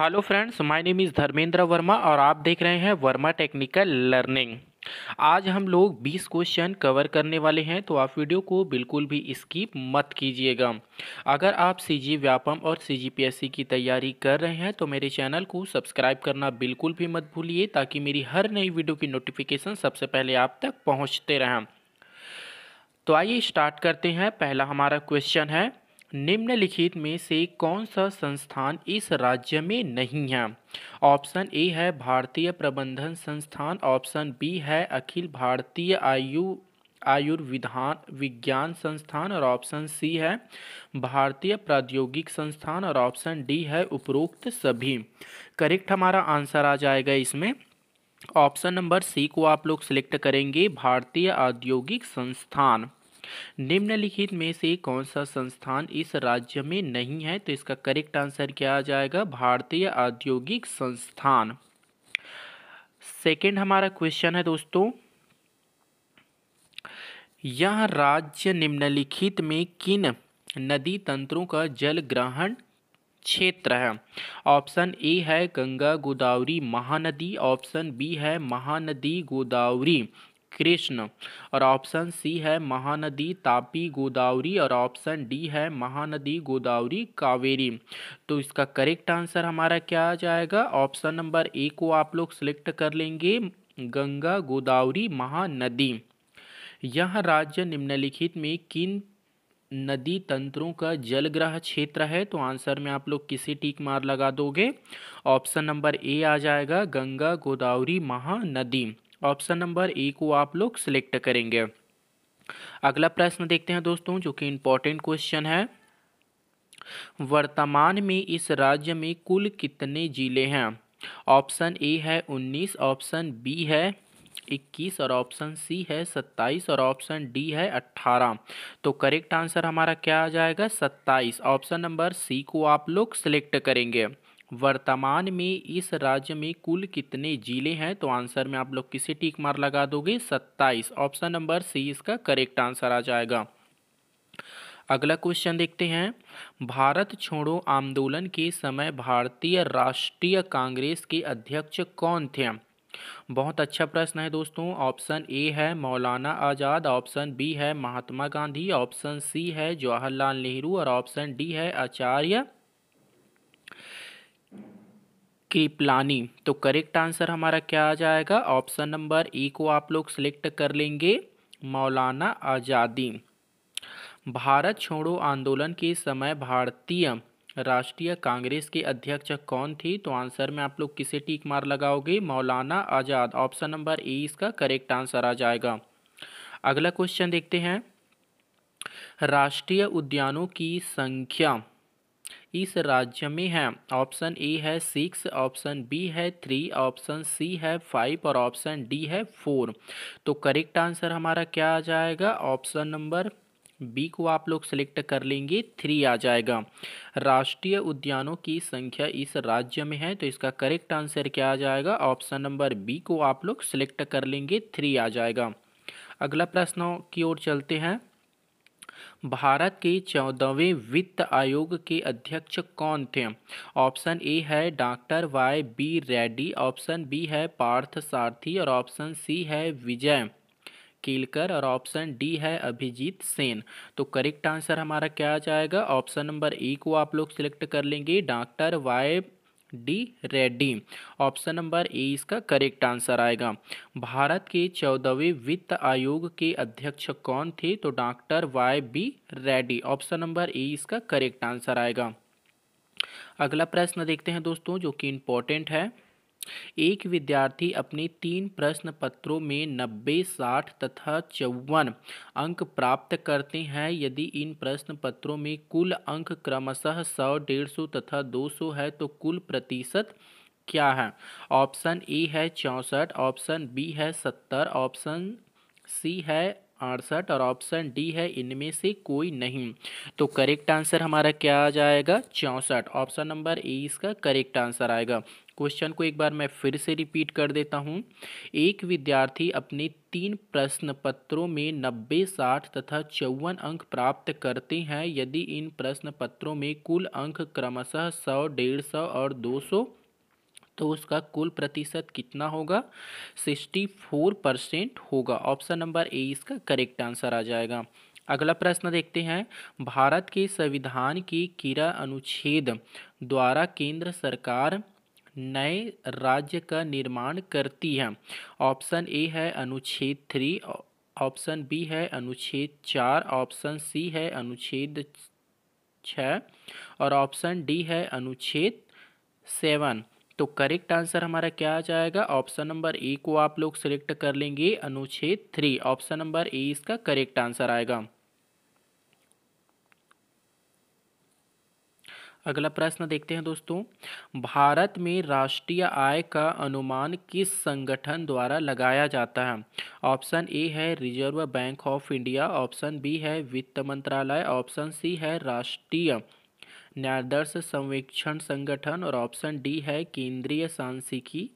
hello friends my name is Dharmendra Verma और आप देख रहे हैं वर्मा टेक्निकल लर्निंग आज हम लोग 20 क्वेश्चन कवर करने वाले हैं तो आप वीडियो को बिल्कुल भी स्किप मत कीजिएगा अगर आप सी जी व्यापम और सी जी पी एस सी की तैयारी कर रहे हैं तो मेरे चैनल को सब्सक्राइब करना बिल्कुल भी मत भूलिए ताकि मेरी हर नई वीडियो की नोटिफिकेशन सबसे पहले आप तक पहुँचते रहें तो आइए स्टार्ट करते हैं पहला हमारा क्वेश्चन है निम्नलिखित में से कौन सा संस्थान इस राज्य में नहीं है ऑप्शन ए है भारतीय प्रबंधन संस्थान ऑप्शन बी है अखिल भारतीय आयु आयुर्विधान विज्ञान संस्थान और ऑप्शन सी है भारतीय प्रौद्योगिक संस्थान और ऑप्शन डी है उपरोक्त सभी करेक्ट हमारा आंसर आ जाएगा इसमें ऑप्शन नंबर सी को आप लोग सिलेक्ट करेंगे भारतीय औद्योगिक संस्थान निम्नलिखित में से कौन सा संस्थान इस राज्य में नहीं है तो इसका करेक्ट आंसर क्या आ जाएगा भारतीय औद्योगिक संस्थान सेकेंड हमारा क्वेश्चन है दोस्तों यह राज्य निम्नलिखित में किन नदी तंत्रों का जल ग्रहण क्षेत्र है ऑप्शन ए है गंगा गोदावरी महानदी ऑप्शन बी है महानदी गोदावरी कृष्ण और ऑप्शन सी है महानदी तापी गोदावरी और ऑप्शन डी है महानदी गोदावरी कावेरी तो इसका करेक्ट आंसर हमारा क्या आ जाएगा ऑप्शन नंबर ए को आप लोग सिलेक्ट कर लेंगे गंगा गोदावरी महानदी यह राज्य निम्नलिखित में किन नदी तंत्रों का जलग्रह क्षेत्र है तो आंसर में आप लोग किसी टीक मार लगा दोगे ऑप्शन नंबर ए आ जाएगा Ganga Godavari Mahanadi option number A को आप लोग सिलेक्ट करेंगे अगला प्रश्न देखते हैं दोस्तों जो कि इम्पोर्टेंट क्वेश्चन है वर्तमान में इस राज्य में कुल कितने जिले हैं ऑप्शन ए है उन्नीस ऑप्शन बी है इक्कीस और ऑप्शन सी है सत्ताईस और ऑप्शन डी है अट्ठारह तो करेक्ट आंसर हमारा क्या आ जाएगा सत्ताईस ऑप्शन नंबर सी को आप लोग सिलेक्ट करेंगे वर्तमान में इस राज्य में कुल कितने जिले हैं तो आंसर में आप लोग किसे टीक मार लगा दोगे सत्ताईस ऑप्शन नंबर सी इसका करेक्ट आंसर आ जाएगा अगला क्वेश्चन देखते हैं भारत छोड़ो आंदोलन के समय भारतीय राष्ट्रीय कांग्रेस के अध्यक्ष कौन थे बहुत अच्छा प्रश्न है दोस्तों ऑप्शन ए है मौलाना आज़ाद ऑप्शन बी है महात्मा गांधी ऑप्शन सी है जवाहरलाल नेहरू और ऑप्शन डी है आचार्य कृपलानी तो करेक्ट आंसर हमारा क्या आ जाएगा ऑप्शन नंबर ई को आप लोग सिलेक्ट कर लेंगे मौलाना आज़ादी भारत छोड़ो आंदोलन के समय भारतीय राष्ट्रीय कांग्रेस के अध्यक्ष कौन थी तो आंसर में आप लोग किसे टीक मार लगाओगे मौलाना आज़ाद ऑप्शन नंबर ए इसका करेक्ट आंसर आ जाएगा अगला क्वेश्चन देखते हैं राष्ट्रीय उद्यानों की संख्या इस राज्य में है ऑप्शन ए है सिक्स ऑप्शन बी है थ्री ऑप्शन सी है फाइव और ऑप्शन डी है फोर तो करेक्ट आंसर हमारा क्या आ जाएगा ऑप्शन नंबर बी को आप लोग सेलेक्ट कर लेंगे थ्री आ जाएगा राष्ट्रीय उद्यानों की संख्या इस राज्य में है तो इसका करेक्ट आंसर क्या आ जाएगा ऑप्शन नंबर बी को आप लोग सेलेक्ट कर लेंगे थ्री आ जाएगा अगला प्रश्न की ओर चलते हैं भारत के चौदहवें वित्त आयोग के अध्यक्ष कौन थे ऑप्शन ए है doctor Y B Reddy option B है पार्थ सारथी और ऑप्शन सी है विजय केलकर और ऑप्शन डी है अभिजीत सेन तो करेक्ट आंसर हमारा क्या आ जाएगा ऑप्शन नंबर ए को आप लोग सिलेक्ट कर लेंगे doctor Y D Reddy option number A इसका करेक्ट आंसर आएगा भारत के चौदहवें वित्त आयोग के अध्यक्ष कौन थे तो doctor Y B Reddy option number A इसका करेक्ट आंसर आएगा अगला प्रश्न देखते हैं दोस्तों जो कि इम्पोर्टेंट है एक विद्यार्थी अपने तीन प्रश्न पत्रों में नब्बे साठ तथा चौवन अंक प्राप्त करते हैं यदि इन प्रश्न पत्रों में कुल अंक क्रमशः सौ डेढ़ सौ तथा दो सौ है तो कुल प्रतिशत क्या है ऑप्शन ए है चौंसठ ऑप्शन बी है सत्तर ऑप्शन सी है अड़सठ और ऑप्शन डी है इनमें से कोई नहीं तो करेक्ट आंसर हमारा क्या आ जाएगा चौंसठ ऑप्शन नंबर ए इसका करेक्ट आंसर आएगा क्वेश्चन को एक बार मैं फिर से रिपीट कर देता हूँ एक विद्यार्थी अपने तीन प्रश्न पत्रों में नब्बे साठ तथा चौवन अंक प्राप्त करते हैं यदि इन प्रश्न पत्रों में कुल अंक क्रमशः सौ डेढ़ सौ और दो सौ तो उसका कुल प्रतिशत कितना होगा सिक्सटी फोर परसेंट होगा ऑप्शन नंबर ए इसका करेक्ट आंसर आ जाएगा अगला प्रश्न देखते हैं भारत के संविधान की किरा अनुच्छेद द्वारा केंद्र सरकार नए राज्य का निर्माण करती है ऑप्शन ए है अनुच्छेद थ्री ऑप्शन बी है अनुच्छेद चार ऑप्शन सी है अनुच्छेद छ और ऑप्शन डी है अनुच्छेद सेवन तो करेक्ट आंसर हमारा क्या आ जाएगा ऑप्शन नंबर ए को आप लोग सिलेक्ट कर लेंगे अनुच्छेद थ्री ऑप्शन नंबर ए इसका करेक्ट आंसर आएगा अगला प्रश्न देखते हैं दोस्तों भारत में राष्ट्रीय आय का अनुमान किस संगठन द्वारा लगाया जाता है ऑप्शन ए है Reserve Bank of India option B है वित्त मंत्रालय ऑप्शन सी है राष्ट्रीय न्यायदर्श संवेक्षण संगठन और ऑप्शन डी है केंद्रीय सांसिकी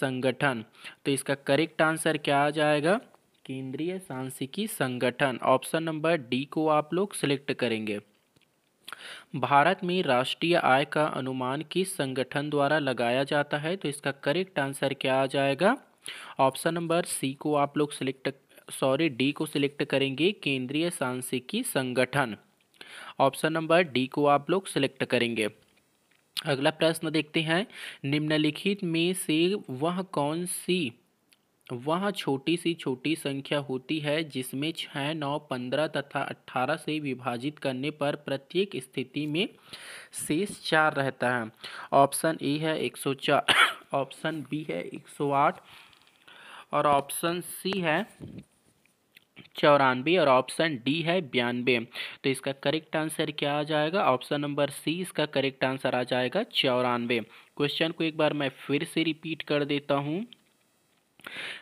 संगठन तो इसका करेक्ट आंसर क्या आ जाएगा केंद्रीय सांसिकी संगठन ऑप्शन नंबर डी को आप लोग सिलेक्ट करेंगे भारत में राष्ट्रीय आय का अनुमान किस संगठन द्वारा लगाया जाता है तो इसका करेक्ट आंसर क्या आ जाएगा ऑप्शन नंबर सी को आप लोग सिलेक्ट सॉरी डी को सिलेक्ट करेंगे केंद्रीय सांसिकी संगठन ऑप्शन नंबर डी को आप लोग सिलेक्ट करेंगे अगला प्रश्न देखते हैं निम्नलिखित में से वह कौन सी वहाँ छोटी सी छोटी संख्या होती है जिसमें छः नौ पंद्रह तथा अट्ठारह से विभाजित करने पर प्रत्येक स्थिति में शेष चार रहता है ऑप्शन ए है एक सौ चार ऑप्शन बी है एक सौ आठ और ऑप्शन सी है चौरानवे और ऑप्शन डी है बयानवे तो इसका करेक्ट आंसर क्या आ जाएगा ऑप्शन नंबर सी इसका करेक्ट आंसर आ जाएगा चौरानवे क्वेश्चन को एक बार मैं फिर से रिपीट कर देता हूँ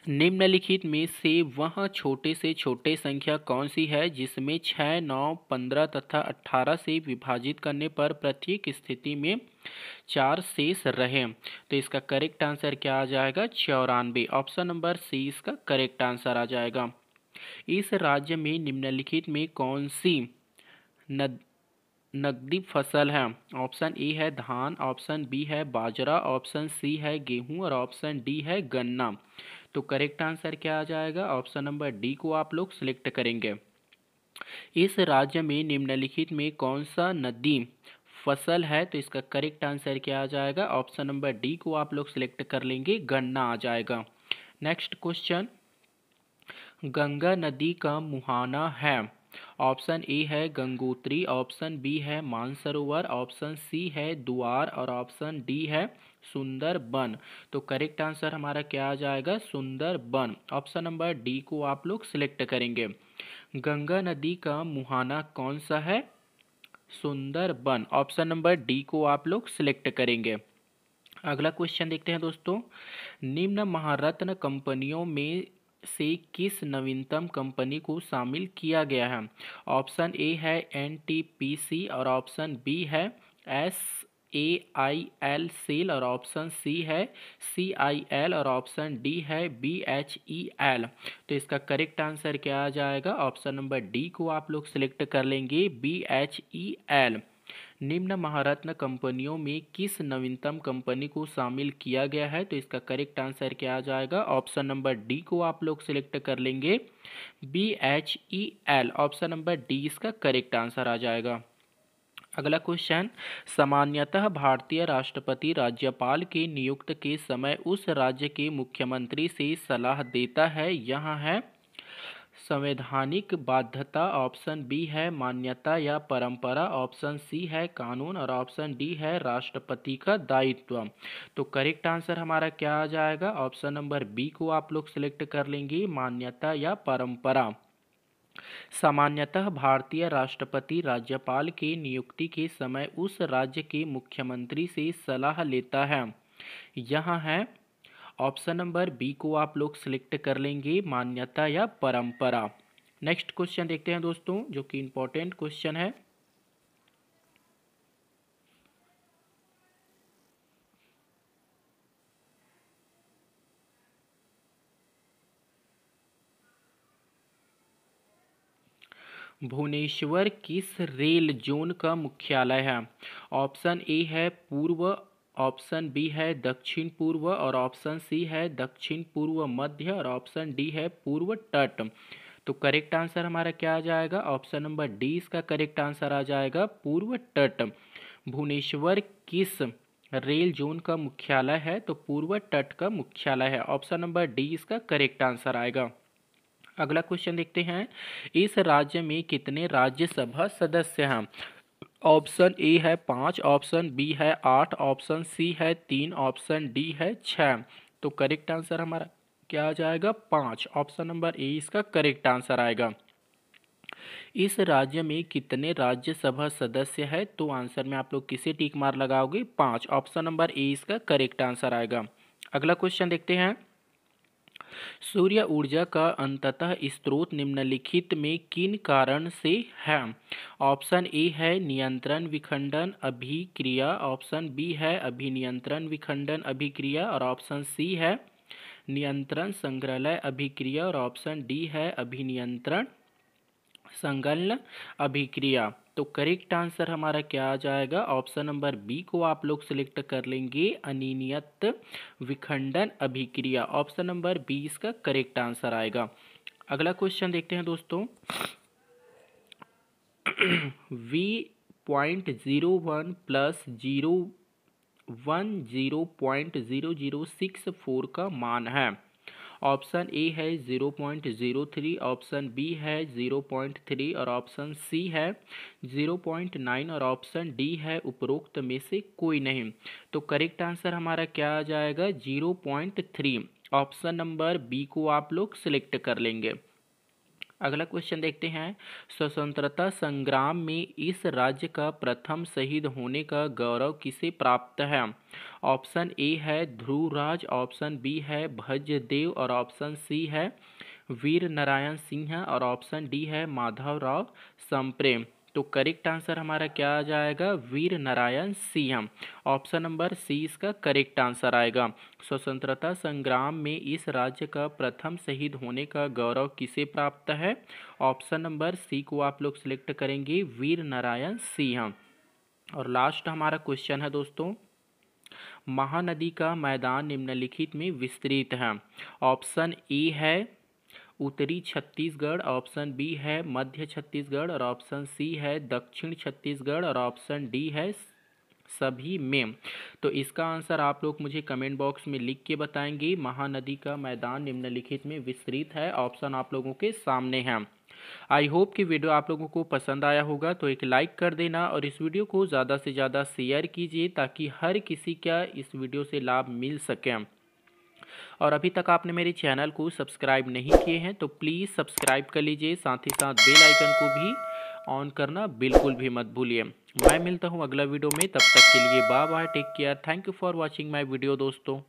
निम्नलिखित में से वह छोटे से छोटे संख्या कौन सी है जिसमें छः नौ पंद्रह तथा अट्ठारह से विभाजित करने पर प्रत्येक स्थिति में चार शेष रहे तो इसका करेक्ट आंसर क्या आ जाएगा चौरानवे ऑप्शन नंबर सी इसका करेक्ट आंसर आ जाएगा इस राज्य में निम्नलिखित में कौन सी नद नकदी फसल है ऑप्शन ए है धान ऑप्शन बी है बाजरा ऑप्शन सी है गेहूं और ऑप्शन डी है गन्ना तो करेक्ट आंसर क्या आ जाएगा ऑप्शन नंबर डी को आप लोग सिलेक्ट करेंगे इस राज्य में निम्नलिखित में कौन सा नदी फसल है तो इसका करेक्ट आंसर क्या आ जाएगा ऑप्शन नंबर डी को आप लोग सिलेक्ट कर लेंगे गन्ना आ जाएगा नेक्स्ट क्वेश्चन गंगा नदी का मुहाना है ऑप्शन ए है गंगोत्री ऑप्शन बी है मानसरोवर ऑप्शन सी है द्वार और ऑप्शन डी है सुंदर बन तो करेक्ट आंसर हमारा क्या आ जाएगा सुंदर बन ऑप्शन नंबर डी को आप लोग सिलेक्ट करेंगे गंगा नदी का मुहाना कौन सा है सुंदर बन ऑप्शन नंबर डी को आप लोग सिलेक्ट करेंगे अगला क्वेश्चन देखते हैं दोस्तों निम्न महारत्न कंपनियों में से किस नवीनतम कंपनी को शामिल किया गया है ऑप्शन ए है एन और ऑप्शन बी है S A I L SAIL और ऑप्शन सी है सी आई एल और ऑप्शन डी है बी एच ई एल तो इसका करेक्ट आंसर क्या आ जाएगा ऑप्शन नंबर डी को आप लोग सिलेक्ट कर लेंगे बी एच ई एल निम्न महारत्न कंपनियों में किस नवीनतम कंपनी को शामिल किया गया है तो इसका करेक्ट आंसर क्या आ जाएगा ऑप्शन नंबर डी को आप लोग सिलेक्ट कर लेंगे B H E L option number D इसका करेक्ट आंसर आ जाएगा अगला क्वेश्चन सामान्यतः भारतीय राष्ट्रपति राज्यपाल के नियुक्त के समय उस राज्य के मुख्यमंत्री से सलाह देता है यहाँ है संवैधानिक बाध्यता ऑप्शन बी है मान्यता या परंपरा ऑप्शन सी है कानून और ऑप्शन डी है राष्ट्रपति का दायित्व तो करेक्ट आंसर हमारा क्या आ जाएगा ऑप्शन नंबर बी को आप लोग सिलेक्ट कर लेंगे मान्यता या परंपरा सामान्यतः भारतीय राष्ट्रपति राज्यपाल के नियुक्ति के समय उस राज्य के मुख्यमंत्री से सलाह लेता है यहाँ है ऑप्शन नंबर बी को आप लोग सिलेक्ट कर लेंगे मान्यता या परंपरा नेक्स्ट क्वेश्चन देखते हैं दोस्तों जो कि इंपॉर्टेंट क्वेश्चन है भुवनेश्वर किस रेल जोन का मुख्यालय है ऑप्शन ए है पूर्व ऑप्शन बी है दक्षिण पूर्व और ऑप्शन सी है दक्षिण पूर्व मध्य और ऑप्शन डी है पूर्व तट तो करेक्ट आंसर हमारा क्या आ जाएगा ऑप्शन नंबर डी इसका करेक्ट आंसर आ जाएगा पूर्व तट भुवनेश्वर किस रेल जोन का मुख्यालय है तो पूर्व तट का मुख्यालय है ऑप्शन नंबर डी इसका करेक्ट आंसर आएगा अगला क्वेश्चन देखते हैं इस राज्य में कितने राज्यसभा सदस्य हैं ऑप्शन ए है पाँच ऑप्शन बी है आठ ऑप्शन सी है तीन ऑप्शन डी है छः तो करेक्ट आंसर हमारा क्या आ जाएगा पाँच ऑप्शन नंबर ए इसका करेक्ट आंसर आएगा इस राज्य में कितने राज्यसभा सदस्य है तो आंसर में आप लोग किसे टीक मार लगाओगे पाँच ऑप्शन नंबर ए इसका करेक्ट आंसर आएगा अगला क्वेश्चन देखते हैं सूर्य ऊर्जा का अंततः स्रोत निम्नलिखित में किन कारण से है ऑप्शन ए है नियंत्रण विखंडन अभिक्रिया ऑप्शन बी है अभिनियंत्रण विखंडन अभिक्रिया और ऑप्शन सी है नियंत्रण संग्रहालय अभिक्रिया और ऑप्शन डी है अभिनियंत्रण संगलन अभिक्रिया तो करेक्ट आंसर हमारा क्या आ जाएगा ऑप्शन नंबर बी को आप लोग सिलेक्ट कर लेंगे अनियत विखंडन अभिक्रिया ऑप्शन नंबर बी इसका करेक्ट आंसर आएगा अगला क्वेश्चन देखते हैं दोस्तों V point zero one plus zero one zero point zero zero six four का मान है ऑप्शन ए है zero point zero three option B है ज़ीरो पॉइंट थ्री और ऑप्शन सी है ज़ीरो पॉइंट नाइन और ऑप्शन डी है उपरोक्त में से कोई नहीं तो करेक्ट आंसर हमारा क्या आ जाएगा zero point three option number B को आप लोग सिलेक्ट कर लेंगे अगला क्वेश्चन देखते हैं स्वतंत्रता संग्राम में इस राज्य का प्रथम शहीद होने का गौरव किसे प्राप्त है ऑप्शन ए है ध्रुवराज ऑप्शन बी है भजदेव और ऑप्शन सी है वीर नारायण सिंह और ऑप्शन डी है माधव राव संप्रेम तो करेक्ट आंसर हमारा क्या आ जाएगा Veer Narayan Singh option number C इसका करेक्ट आंसर आएगा स्वतंत्रता संग्राम में इस राज्य का प्रथम शहीद होने का गौरव किसे प्राप्त है ऑप्शन नंबर सी को आप लोग सिलेक्ट करेंगे वीर नारायण सिंह और लास्ट हमारा क्वेश्चन है दोस्तों महानदी का मैदान निम्नलिखित में विस्तृत है ऑप्शन ए है उत्तरी छत्तीसगढ़ ऑप्शन बी है मध्य छत्तीसगढ़ और ऑप्शन सी है दक्षिण छत्तीसगढ़ और ऑप्शन डी है सभी में तो इसका आंसर आप लोग मुझे कमेंट बॉक्स में लिख के बताएंगे महानदी का मैदान निम्नलिखित में विस्तृत है ऑप्शन आप लोगों के सामने हैं आई होप कि वीडियो आप लोगों को पसंद आया होगा तो एक लाइक कर देना और इस वीडियो को ज़्यादा से ज़्यादा शेयर कीजिए ताकि हर किसी का इस वीडियो से लाभ मिल सके और अभी तक आपने मेरे चैनल को सब्सक्राइब नहीं किए हैं तो प्लीज़ सब्सक्राइब कर लीजिए साथ ही साथ बेल आइकन को भी ऑन करना बिल्कुल भी मत भूलिए मैं मिलता हूँ अगला वीडियो में तब तक के लिए bye bye take care thank you for watching my video दोस्तों